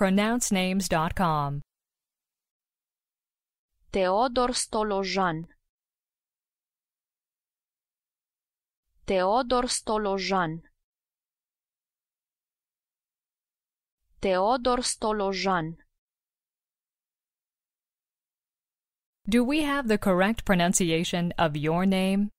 pronouncenames.com. Teodor Stolojan Teodor Stolojan Teodor Stolojan Do we have the correct pronunciation of your name?